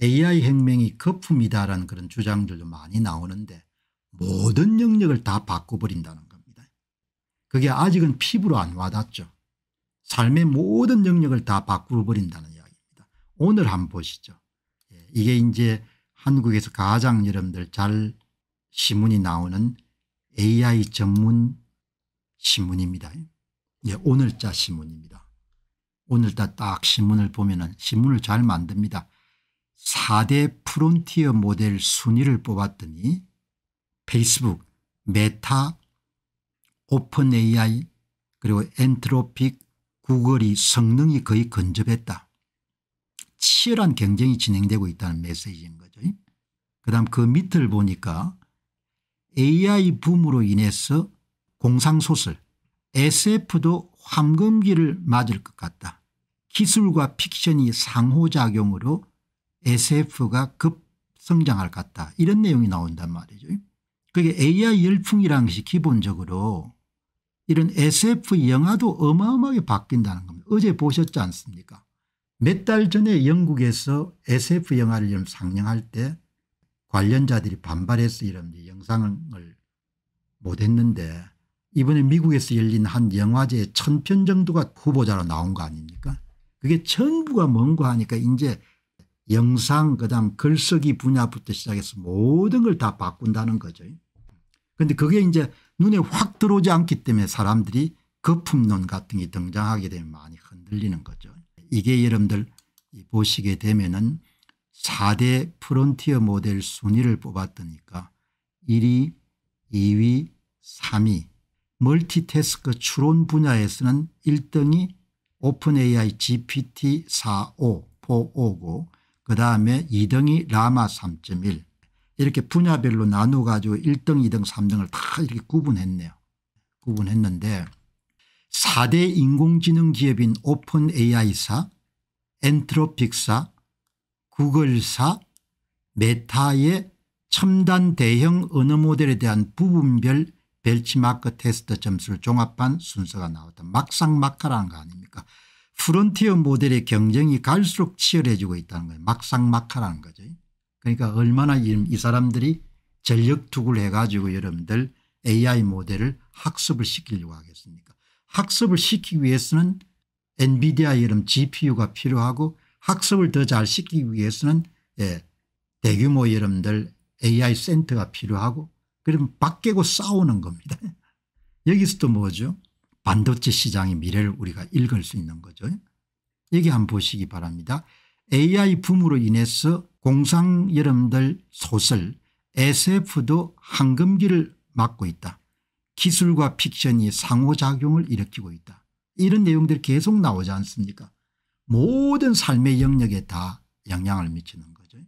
AI 혁명이 거품이다라는 그런 주장들도 많이 나오는데 모든 영역을 다 바꿔버린다는 겁니다. 그게 아직은 피부로 안 와닿죠. 삶의 모든 영역을 다 바꿔버린다는 이야기입니다. 오늘 한번 보시죠. 예, 이게 이제 한국에서 가장 여러분들 잘 신문이 나오는 AI 전문 신문입니다. 예, 오늘자 신문입니다. 오늘자 딱 신문을 보면 은 신문을 잘 만듭니다. 4대 프론티어 모델 순위를 뽑았더니 페이스북, 메타, 오픈 AI 그리고 엔트로픽, 구글이 성능이 거의 근접했다. 치열한 경쟁이 진행되고 있다는 메시지인 거죠. 그 다음 그 밑을 보니까 AI 붐으로 인해서 공상소설 SF도 황금기를 맞을 것 같다. 기술과 픽션이 상호작용으로 SF가 급 성장할 것 같다 이런 내용이 나온단 말이죠. 그게 AI 열풍이라는 것이 기본적으로 이런 SF 영화도 어마어마하게 바뀐다는 겁니다. 어제 보셨지 않습니까 몇 달 전에 영국에서 SF 영화를 상영할 때 관련자들이 반발해서 이런 영상을 못했는데 이번에 미국에서 열린 한 영화제에 천 편 정도가 후보자로 나온 거 아닙니까 그게 전부가 뭔가 하니까 이제 영상 그다음 글쓰기 분야부터 시작해서 모든 걸 다 바꾼다는 거죠. 그런데 그게 이제 눈에 확 들어오지 않기 때문에 사람들이 거품론 같은 게 등장하게 되면 많이 흔들리는 거죠. 이게 여러분들 보시게 되면은 4대 프론티어 모델 순위를 뽑았더니까 1위 2위 3위 멀티태스크 추론 분야에서는 1등이 오픈 AI GPT 45, 45고 그다음에 2등이 라마 3.1 이렇게 분야별로 나누어 가지고 1등 2등 3등을 다 이렇게 구분했네요. 구분했는데 4대 인공지능 기업인 오픈 AI사 엔트로픽사 구글사 메타의 첨단 대형 언어 모델에 대한 부분별 벨치마크 테스트 점수를 종합한 순서가 나왔다. 막상막하라는 거 아닙니까 프론티어 모델의 경쟁이 갈수록 치열해지고 있다는 거예요. 막상막하라는 거죠. 그러니까 얼마나 이 사람들이 전력투구를 해가지고 여러분들 AI 모델을 학습을 시키려고 하겠습니까 학습을 시키기 위해서는 엔비디아 이름 gpu가 필요하고 학습을 더 잘 시키기 위해서는 예, 대규모 여러분들 AI 센터가 필요하고 그럼 바뀌고 싸우는 겁니다. 여기서도 뭐죠 반도체 시장의 미래를 우리가 읽을 수 있는 거죠. 여기 한번 보시기 바랍니다. AI 붐으로 인해서 공상 여러분들 소설 SF도 황금기를 맞고 있다. 기술과 픽션이 상호작용을 일으키고 있다. 이런 내용들이 계속 나오지 않습니까 모든 삶의 영역에 다 영향을 미치는 거죠.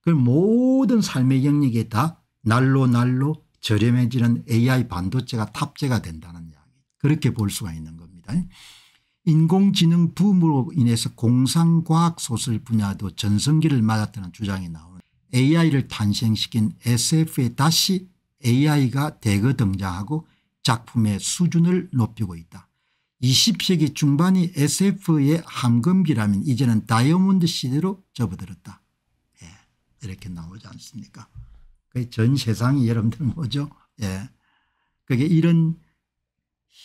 그 모든 삶의 영역에 다 날로 날로 저렴해지는 AI 반도체가 탑재가 된다는 이야 그렇게 볼 수가 있는 겁니다. 인공지능 붐으로 인해서 공상과학 소설 분야도 전성기를 맞았다는 주장이 나오는 AI를 탄생시킨 SF에 다시 AI가 대거 등장하고 작품의 수준을 높이고 있다. 20세기 중반이 SF의 함금기라면 이제는 다이아몬드 시대로 접어들었다. 예, 이렇게 나오지 않습니까? 그전 세상이 여러분들 뭐죠? 예. 그게 이런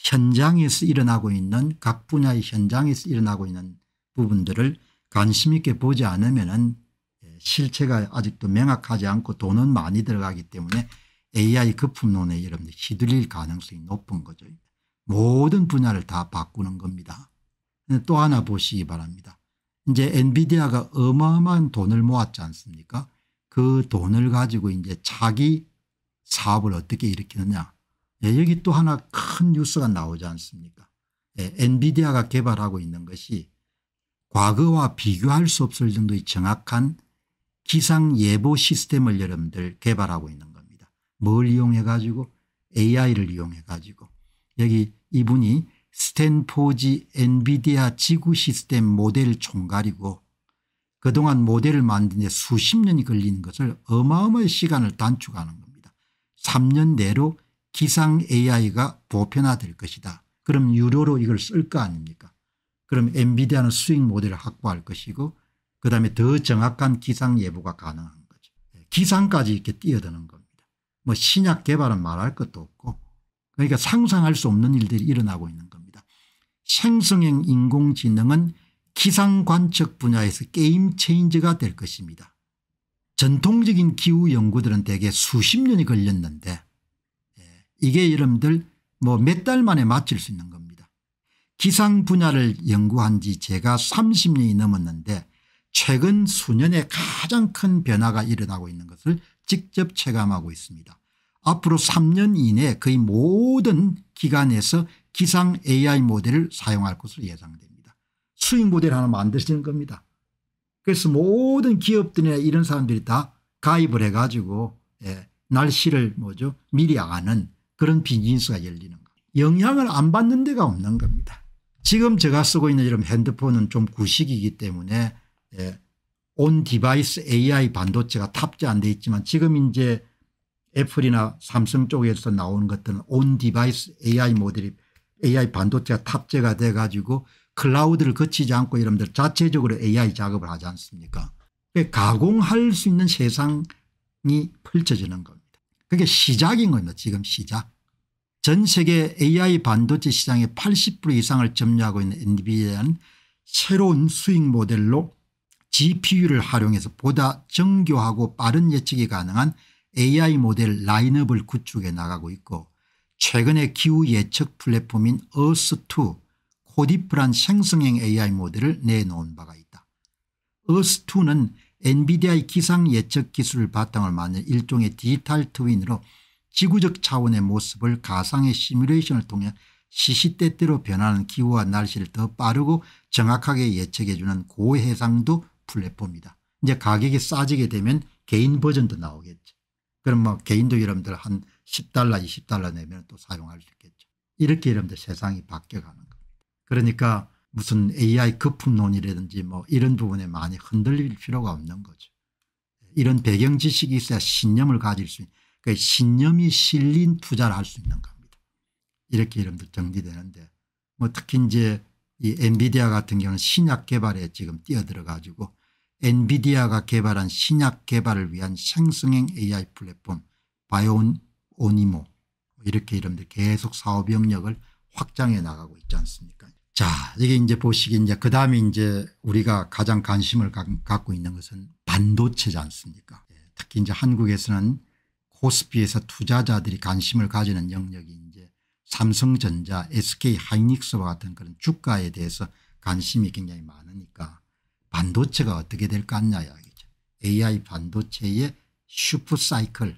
현장에서 일어나고 있는 각 분야의 현장에서 일어나고 있는 부분들을 관심 있게 보지 않으면 예, 실체가 아직도 명확하지 않고 돈은 많이 들어가기 때문에 AI 거품론에 여러분들 휘둘릴 가능성이 높은 거죠. 모든 분야를 다 바꾸는 겁니다. 네, 또 하나 보시기 바랍니다. 이제 엔비디아가 어마어마한 돈을 모았지 않습니까 그 돈을 가지고 이제 자기 사업을 어떻게 일으키느냐 예, 여기 또 하나 큰 뉴스가 나오지 않습니까 예, 엔비디아가 개발하고 있는 것이 과거와 비교할 수 없을 정도의 정확한 기상예보 시스템을 여러분들 개발하고 있는 겁니다. 뭘 이용해 가지고 AI를 이용해 가지고 여기 이분이 스탠포지 엔비디아 지구 시스템 모델 총괄이고 그동안 모델을 만드데 수십 년이 걸리는 것을 어마어마한 시간을 단축하는 겁니다. 3년 내로 기상 AI가 보편화될 것이다. 그럼 유료로 이걸 쓸 거 아닙니까? 그럼 엔비디아는 수익 모델을 확보할 것이고 그다음에 더 정확한 기상 예보가 가능한 거죠. 예, 기상까지 이렇게 뛰어드는 겁니다. 뭐 신약 개발은 말할 것도 없고 그러니까 상상할 수 없는 일들이 일어나고 있는 겁니다. 생성형 인공지능은 기상 관측 분야에서 게임 체인저가 될 것입니다. 전통적인 기후 연구들은 대개 수십 년이 걸렸는데 이게 여러분들 뭐 몇 달 만에 마칠 수 있는 겁니다. 기상 분야를 연구한 지 제가 30년이 넘었는데 최근 수년에 가장 큰 변화가 일어나고 있는 것을 직접 체감하고 있습니다. 앞으로 3년 이내에 거의 모든 기관에서 기상 AI 모델을 사용할 것으로 예상됩니다. 수익 모델 하나 만들어지는 겁니다. 그래서 모든 기업들이나 이런 사람들이 다 가입을 해가지고 예, 날씨를 뭐죠 미리 아는 그런 비즈니스가 열리는 겁니다. 영향을 안 받는 데가 없는 겁니다. 지금 제가 쓰고 있는 이런 핸드폰은 좀 구식이기 때문에 예, 온 디바이스 AI 반도체가 탑재 안 돼 있지만 지금 이제 애플이나 삼성 쪽에서 나오는 것들은 온 디바이스 AI 모델이 AI 반도체가 탑재가 돼 가지고 클라우드를 거치지 않고 여러분들 자체적으로 AI 작업을 하지 않습니까 그러니까 가공할 수 있는 세상이 펼쳐지는 겁니다. 그게 시작인 겁니다. 지금 시작. 전 세계 AI 반도체 시장의 80% 이상을 점유하고 있는 엔비디아는 새로운 수익 모델로 GPU를 활용해서 보다 정교하고 빠른 예측이 가능한 AI 모델 라인업을 구축해 나가고 있고 최근에 기후 예측 플랫폼인 어스2 코디프란 생성형 AI 모델을 내놓은 바가 있다. 어스2는 엔비디아의 기상 예측 기술을 바탕으로 만든 일종의 디지털 트윈으로 지구적 차원의 모습을 가상의 시뮬레이션을 통해 시시때때로 변하는 기후와 날씨를 더 빠르고 정확하게 예측해주는 고해상도 플랫폼이다. 이제 가격이 싸지게 되면 개인 버전도 나오겠죠. 그럼 뭐 개인도 여러분들 한 10달러 20달러 내면 또 사용할 수 있겠죠. 이렇게 여러분들 세상이 바뀌어가는 겁니다. 그러니까 무슨 AI 거품론이라든지 뭐 이런 부분에 많이 흔들릴 필요가 없는 거죠. 이런 배경 지식이 있어야 신념을 가질 수 있는 그 그러니까 신념이 실린 투자를 할 수 있는 겁니다. 이렇게 여러분들 정리되는데 뭐 특히 이제 이 엔비디아 같은 경우는 신약 개발에 지금 뛰어들어 가지고 엔비디아가 개발한 신약 개발을 위한 생성형 AI 플랫폼 바이온 오니모 이렇게 이름들 계속 사업 영역을 확장해 나가고 있지 않습니까 자, 이게 이제 보시기 이제 그 다음에 이제 우리가 가장 관심을 갖고 있는 것은 반도체지 않습니까? 예, 특히 이제 한국에서는 코스피에서 투자자들이 관심을 가지는 영역이 이제 삼성전자, SK 하이닉스와 같은 그런 주가에 대해서 관심이 굉장히 많으니까 반도체가 어떻게 될 것같냐 이야기죠. AI 반도체의 슈퍼 사이클